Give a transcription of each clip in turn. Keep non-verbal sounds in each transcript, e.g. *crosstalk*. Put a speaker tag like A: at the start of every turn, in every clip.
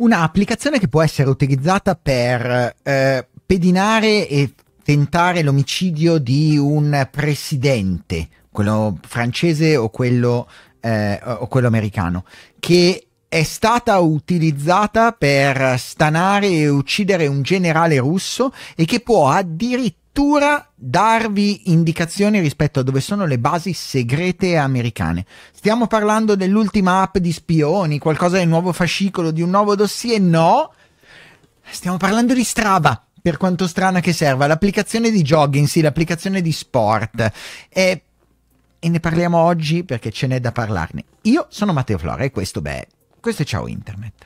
A: Un'applicazione che può essere utilizzata per eh, pedinare e tentare l'omicidio di un presidente, quello francese o quello, eh, o quello americano, che è stata utilizzata per stanare e uccidere un generale russo e che può addirittura addirittura darvi indicazioni rispetto a dove sono le basi segrete americane. Stiamo parlando dell'ultima app di spioni, qualcosa di nuovo fascicolo, di un nuovo dossier? No, stiamo parlando di Strava. Per quanto strana che serva, l'applicazione di jogging, sì, l'applicazione di sport. E, e ne parliamo oggi perché ce n'è da parlarne. Io sono Matteo Flora e questo, beh, questo è Ciao Internet.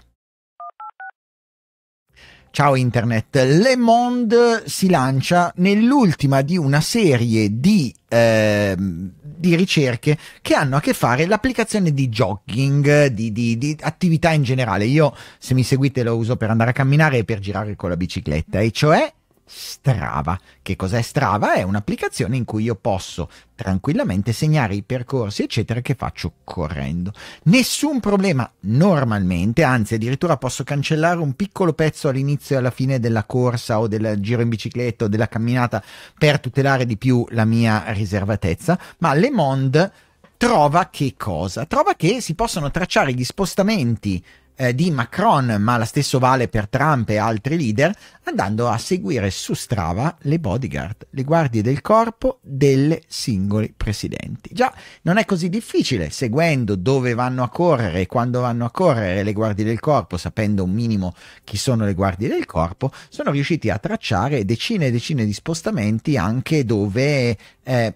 A: Ciao Internet. Le Monde si lancia nell'ultima di una serie di, eh, di ricerche che hanno a che fare l'applicazione di jogging, di, di, di, attività in generale. Io, se mi seguite, lo uso per andare a camminare e per girare con la bicicletta, e cioè Strava. Che cos'è Strava? È un'applicazione in cui io posso tranquillamente segnare i percorsi eccetera che faccio correndo. Nessun problema normalmente, anzi addirittura posso cancellare un piccolo pezzo all'inizio e alla fine della corsa o del giro in bicicletta o della camminata per tutelare di più la mia riservatezza, ma Le Mond trova che cosa? Trova che si possono tracciare gli spostamenti eh, di Macron, ma lo stesso vale per Trump e altri leader, andando a seguire su Strava le bodyguard, le guardie del corpo delle singoli presidenti. Già, non è così difficile, seguendo dove vanno a correre e quando vanno a correre le guardie del corpo, sapendo un minimo chi sono le guardie del corpo, sono riusciti a tracciare decine e decine di spostamenti anche dove... Eh,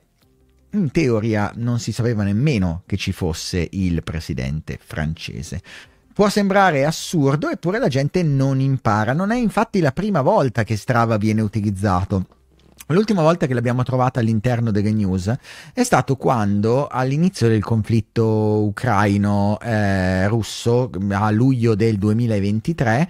A: in teoria non si sapeva nemmeno che ci fosse il presidente francese. Può sembrare assurdo, eppure la gente non impara. Non è infatti la prima volta che Strava viene utilizzato. L'ultima volta che l'abbiamo trovata all'interno delle news è stato quando all'inizio del conflitto ucraino-russo, eh, a luglio del 2023,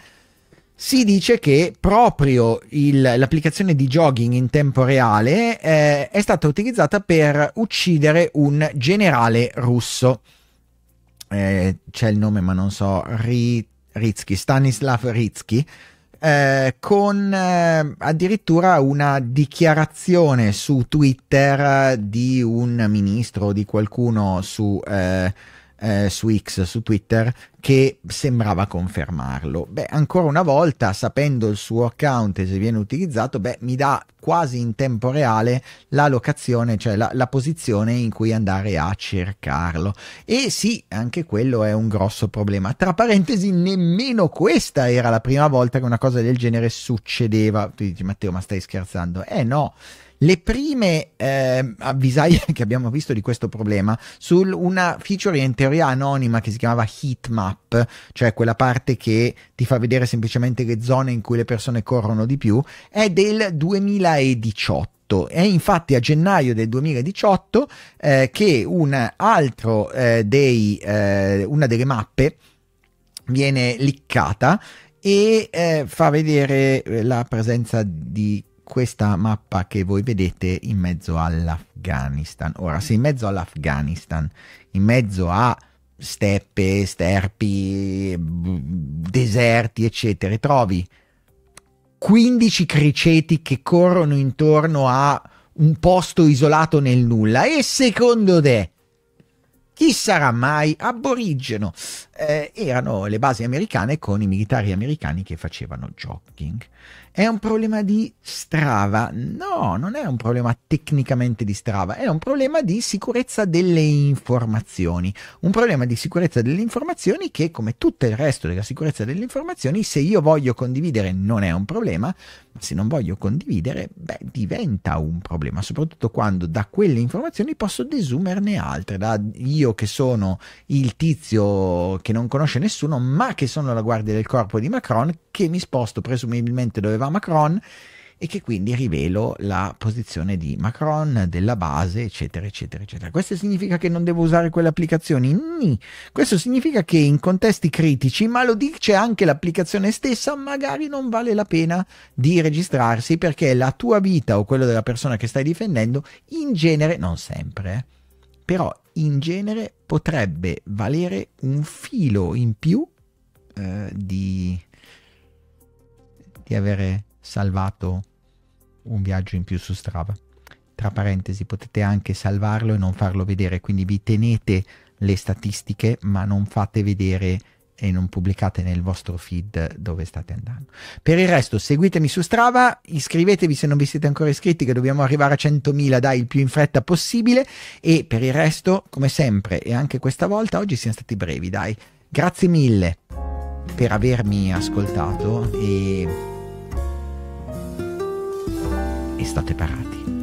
A: si dice che proprio il, l'applicazione di jogging in tempo reale eh, è stata utilizzata per uccidere un generale russo. Eh, c'è il nome, ma non so, Ri, Ritsky, Stanislav Ritsky. Eh, con eh, addirittura una dichiarazione su Twitter di un ministro o di qualcuno su, eh, eh su X, su Twitter, che sembrava confermarlo. Beh, ancora una volta, sapendo il suo account e se viene utilizzato, beh, mi dà quasi in tempo reale la locazione, cioè la, la posizione in cui andare a cercarlo. E sì, anche quello è un grosso problema. Tra parentesi, nemmeno questa era la prima volta che una cosa del genere succedeva. Tu dici, Matteo, ma stai scherzando? Eh no. Le prime eh, avvisaglie *laughs* che abbiamo visto di questo problema su una feature in teoria anonima che si chiamava Heatmap map, cioè quella parte che ti fa vedere semplicemente le zone in cui le persone corrono di più, è del 2018. È infatti a gennaio del 2018 eh, che un altro eh, dei, eh, una delle mappe viene liccata e eh, fa vedere eh, la presenza di questa mappa che voi vedete in mezzo all'Afghanistan. Ora, se in mezzo all'Afghanistan, in mezzo a steppe, sterpi, deserti, eccetera, e trovi 15 criceti che corrono intorno a un posto isolato nel nulla. E secondo te, chi sarà mai aborigeno? Eh, erano le basi americane con i militari americani che facevano jogging. È un problema di Strava? No, non è un problema tecnicamente di Strava, è un problema di sicurezza delle informazioni. Un problema di sicurezza delle informazioni che, come tutto il resto della sicurezza delle informazioni, se io voglio condividere non è un problema, ma se non voglio condividere, beh, diventa un problema, soprattutto quando da quelle informazioni posso desumerne altre. Da io che sono il tizio che non conosce nessuno, ma che sono la guardia del corpo di Macron, che mi sposto presumibilmente dove va a Macron e che quindi rivelo la posizione di Macron, della base, eccetera, eccetera, eccetera. Questo significa che non devo usare quelle applicazioni? Nì. Questo significa che in contesti critici, ma lo dice anche l'applicazione stessa, magari non vale la pena di registrarsi perché la tua vita o quella della persona che stai difendendo, in genere, non sempre, eh, però in genere potrebbe valere un filo in più eh, di di avere salvato un viaggio in più su Strava. Tra parentesi, potete anche salvarlo e non farlo vedere, quindi vi tenete le statistiche, ma non fate vedere e non pubblicate nel vostro feed dove state andando. Per il resto, seguitemi su Strava, iscrivetevi se non vi siete ancora iscritti, che dobbiamo arrivare a 100.000, dai, il più in fretta possibile. E per il resto, come sempre, e anche questa volta, oggi siamo stati brevi, dai. Grazie mille per avermi ascoltato e e state parati.